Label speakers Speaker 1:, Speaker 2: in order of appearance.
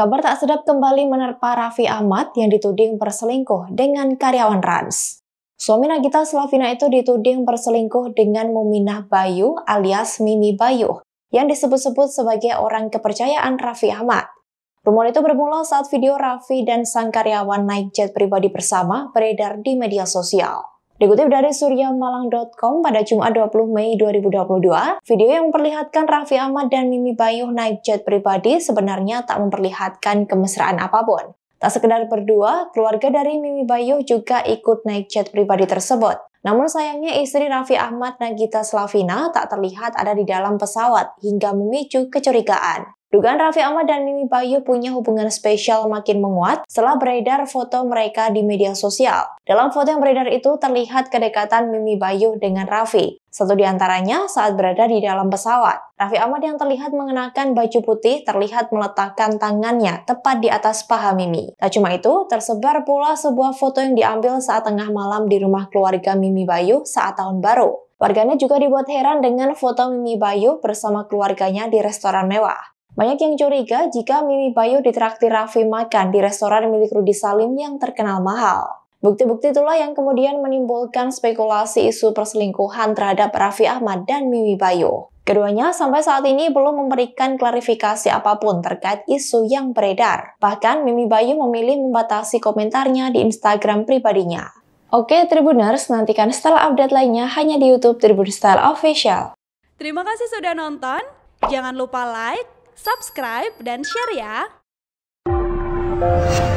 Speaker 1: Kabar tak sedap kembali menerpa Raffi Ahmad yang dituding berselingkuh dengan karyawan Rans. Suami Nagita Slavina itu dituding berselingkuh dengan Muminah Bayu alias Mimi Bayu yang disebut-sebut sebagai orang kepercayaan Raffi Ahmad. Rumor itu bermula saat video Raffi dan sang karyawan naik jet pribadi bersama beredar di media sosial. Dikutip dari suryamalang.com pada Jumat 20 Mei 2022, video yang memperlihatkan Raffi Ahmad dan Mimi Bayu naik jet pribadi sebenarnya tak memperlihatkan kemesraan apapun. Tak sekedar berdua, keluarga dari Mimi Bayu juga ikut naik jet pribadi tersebut. Namun sayangnya istri Raffi Ahmad Nagita Slavina tak terlihat ada di dalam pesawat hingga memicu kecurigaan. Dugaan Raffi Ahmad dan Mimi Bayu punya hubungan spesial makin menguat setelah beredar foto mereka di media sosial. Dalam foto yang beredar itu terlihat kedekatan Mimi Bayu dengan Raffi. Satu di antaranya saat berada di dalam pesawat. Raffi Ahmad yang terlihat mengenakan baju putih terlihat meletakkan tangannya tepat di atas paha Mimi. Tak cuma itu, tersebar pula sebuah foto yang diambil saat tengah malam di rumah keluarga Mimi Bayu saat tahun baru. Warganya juga dibuat heran dengan foto Mimi Bayu bersama keluarganya di restoran mewah. Banyak yang curiga jika Mimi Bayu ditraktir Raffi makan di restoran milik Rudi Salim yang terkenal mahal. Bukti-bukti itulah yang kemudian menimbulkan spekulasi isu perselingkuhan terhadap Raffi Ahmad dan Mimi Bayu. Keduanya sampai saat ini belum memberikan klarifikasi apapun terkait isu yang beredar. Bahkan Mimi Bayu memilih membatasi komentarnya di Instagram pribadinya. Oke Tribuners, nantikan setelah update lainnya hanya di Youtube Tribun Style Official.
Speaker 2: Terima kasih sudah nonton, jangan lupa like, subscribe, dan share ya!